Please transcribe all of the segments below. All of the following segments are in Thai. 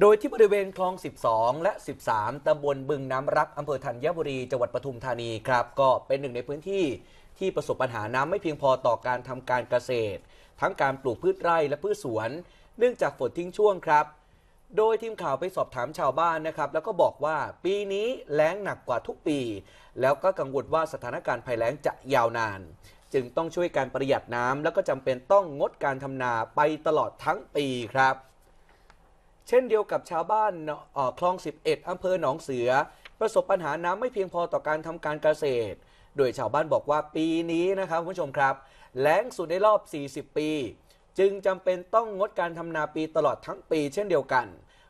โดยที่บริเวณคลอง 12 และ 13 ตำบลบึงน้ำรักอำเภอธัญบุรี จังหวัดปทุมธานีครับ ก็เป็นหนึ่งในพื้นที่ที่ประสบปัญหาน้ำไม่เพียงพอต่อการทำการเกษตร ทั้งการปลูกพืชไร่และพืชสวน เนื่องจากฝนทิ้งช่วงครับ โดยทีมข่าวไปสอบถามชาวบ้านนะครับ แล้วก็บอกว่าปีนี้แล้งหนักกว่าทุกปี แล้วก็กังวลว่าสถานการณ์ภัยแล้งจะยาวนาน จึงต้องช่วยการประหยัดน้ำแล้วก็จำเป็นต้องงดการทำนาไปตลอดทั้งปีครับเช่นเดียวกับชาวบ้านคลอง 11อำเภอหนองเสือ ประสบปัญหาน้ำไม่เพียงพอต่อการทำการเกษตร โดยชาวบ้านบอกว่าปีนี้นะครับคุณผู้ชมครับแล้งสุดในรอบ 40 ปี จึงจำเป็นต้องงดการทำนาปีตลอดทั้งปีเช่นเดียวกัน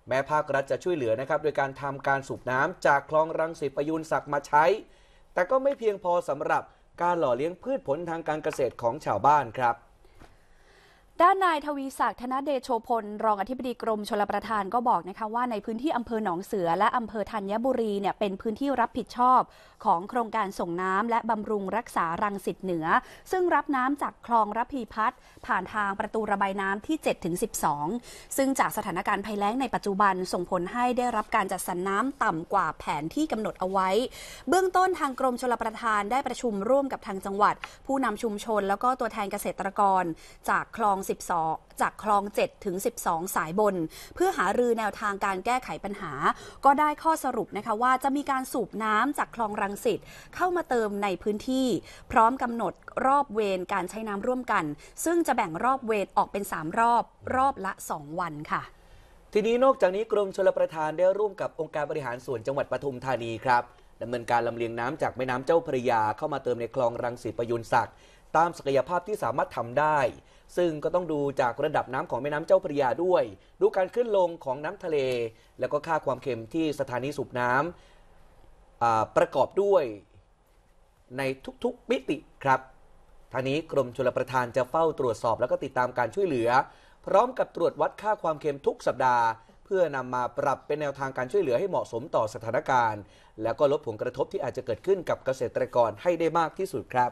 แม้ภาครัฐจะช่วยเหลือนะครับโดยการทำการสูบน้ำจากคลองรังสิตประยุนศักมาใช้ แต่ก็ไม่เพียงพอสำหรับการหล่อเลี้ยงพืชผลทางการเกษตรของชาวบ้านครับด้านนายทวีศักดิ์ธนเดชโชพล รองอธิบดีกรมชลประทานก็บอกนะคะว่าในพื้นที่อำเภอหนองเสือและอำเภอธัญบุรีเนี่ยเป็นพื้นที่รับผิดชอบ ของโครงการส่งน้ำ และบำรุงรักษารังสิตเหนือ ซึ่งรับน้ำจากคลองรับพีพัฒน์ผ่านทางประตูระบายน้ำที่7ถึง12 ซึ่งจากสถานการณ์ภัยแล้งในปัจจุบันส่งผลให้ได้รับการจัดสรรน้ำต่ำกว่าแผนที่กำหนดเอาไว้ เบื้องต้นทางกรมชลประทานได้ประชุมร่วมกับทางจังหวัด ผู้นำชุมชน แล้วก็ตัวแทนเกษตรกร จากคลอง12 จากคลอง 7 ถึง 12 สายบน เพื่อหารือแนวทางการแก้ไขปัญหา ก็ได้ข้อสรุปนะคะว่าจะมีการสูบน้ำจากคลองรังสิตเข้ามาเติมในพื้นที่ พร้อมกำหนดรอบเวรการใช้น้ำร่วมกัน ซึ่งจะแบ่งรอบเวรออกเป็น 3 รอบรอบละ 2 วันค่ะ ทีนี้นอกจากนี้กรมชลประทานได้ร่วมกับองค์การบริหารส่วนจังหวัดปทุมธานีครับดำเนินการลำเลียงน้ำจากแม่น้ำเจ้าพระยา เข้ามาเติมในคลองรังสิตประยุนศักดิ์ตามศักยภาพที่สามารถทำได้ ซึ่งก็ต้องดูจากระดับน้ำของแม่น้ำเจ้าพระยาด้วย ดูการขึ้นลงของน้ำทะเลแล้วก็ค่าความเค็มที่สถานีสูบน้ำประกอบด้วยในทุกๆมิติครับ ทางนี้กรมชลประทานจะเฝ้าตรวจสอบ แล้วก็ติดตามการช่วยเหลือ พร้อมกับตรวจวัดค่าความเค็มทุกสัปดาห์ เพื่อนำมาปรับเป็นแนวทางการช่วยเหลือให้เหมาะสมต่อสถานการณ์ แล้วก็ลดผลกระทบที่อาจจะเกิดขึ้นกับเกษตรกรให้ได้มากที่สุดครับ